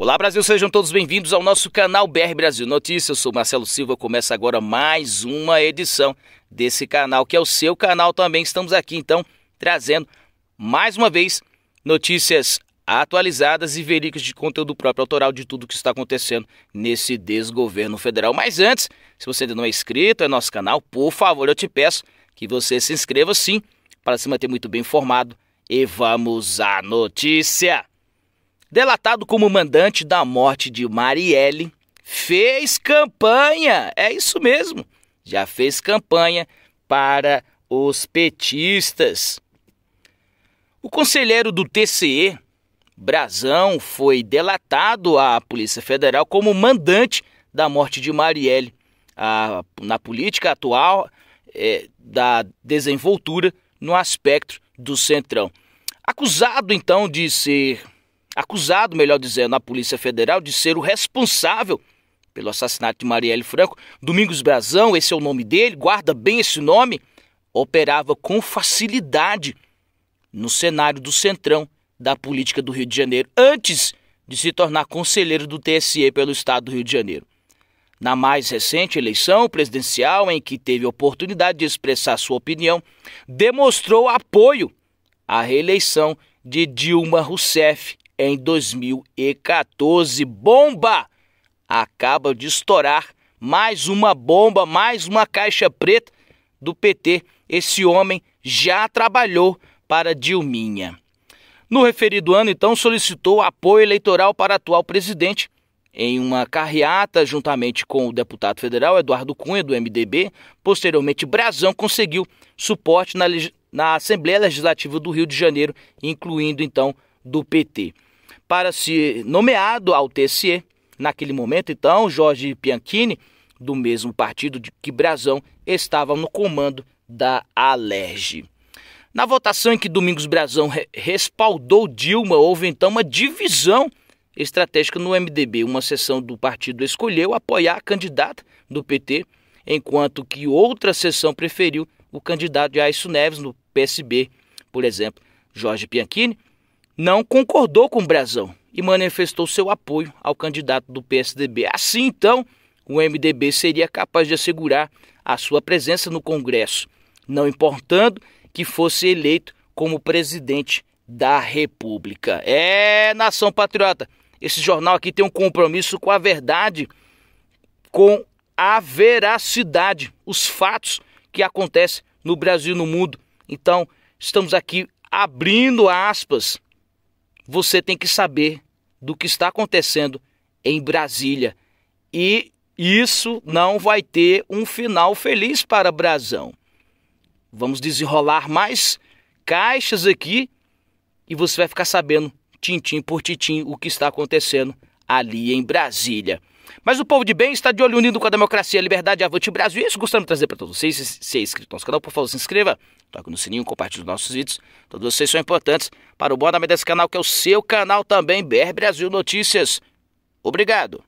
Olá Brasil, sejam todos bem-vindos ao nosso canal BR Brasil Notícias. Eu sou Marcelo Silva, começa agora mais uma edição desse canal, que é o seu canal também. Estamos aqui então trazendo mais uma vez notícias atualizadas e verídicas de conteúdo próprio autoral de tudo que está acontecendo nesse desgoverno federal. Mas antes, se você ainda não é inscrito é nosso canal, por favor, eu te peço que você se inscreva sim para se manter muito bem informado. E vamos à notícia! delatado como mandante da morte de Marielle, fez campanha, é isso mesmo, já fez campanha para os petistas. O conselheiro do TCE, Brazão, foi delatado à Polícia Federal como mandante da morte de Marielle. A, na política atual é, da desenvoltura no aspecto do Centrão. Acusado então de ser acusado, melhor dizendo, na Polícia Federal de ser o responsável pelo assassinato de Marielle Franco. Domingos Brazão, esse é o nome dele, guarda bem esse nome, operava com facilidade no cenário do centrão da política do Rio de Janeiro, antes de se tornar conselheiro do TSE pelo estado do Rio de Janeiro. Na mais recente eleição presidencial, em que teve oportunidade de expressar sua opinião, demonstrou apoio à reeleição de Dilma Rousseff em 2014. Bomba! Acaba de estourar mais uma bomba, mais uma caixa preta do PT. Esse homem já trabalhou para Dilminha. No referido ano, então, solicitou apoio eleitoral para atual presidente em uma carreata juntamente com o deputado federal Eduardo Cunha, do MDB. Posteriormente, Brazão conseguiu suporte na, na Assembleia Legislativa do Rio de Janeiro, incluindo então do PT para ser nomeado ao TSE. Naquele momento, então, Jorge Bianchini, do mesmo partido de que Brazão estava no comando da Alerj. Na votação em que Domingos Brazão respaldou Dilma, houve então uma divisão estratégica no MDB. Uma sessão do partido escolheu apoiar a candidata do PT, enquanto que outra sessão preferiu o candidato de Aécio Neves no PSB, por exemplo. Jorge Bianchini não concordou com o Brazão e manifestou seu apoio ao candidato do PSDB. Assim, então, o MDB seria capaz de assegurar a sua presença no Congresso, não importando que fosse eleito como presidente da República. É, nação patriota, esse jornal aqui tem um compromisso com a verdade, com a veracidade, os fatos que acontecem no Brasil e no mundo. Então, estamos aqui abrindo aspas você tem que saber do que está acontecendo em Brasília. E isso não vai ter um final feliz para Brasão. Vamos desenrolar mais caixas aqui e você vai ficar sabendo, tintim por tintim, o que está acontecendo ali em Brasília. Mas o povo de bem está de olho unido com a democracia, a liberdade, avante Brasil. E é isso gostamos de trazer para todos vocês. Se é inscrito no nosso canal, por favor, se inscreva. Toque no sininho, compartilhe os nossos vídeos. Todos vocês são importantes para o bom andamento desse canal, que é o seu canal também, BR Brasil Notícias. Obrigado.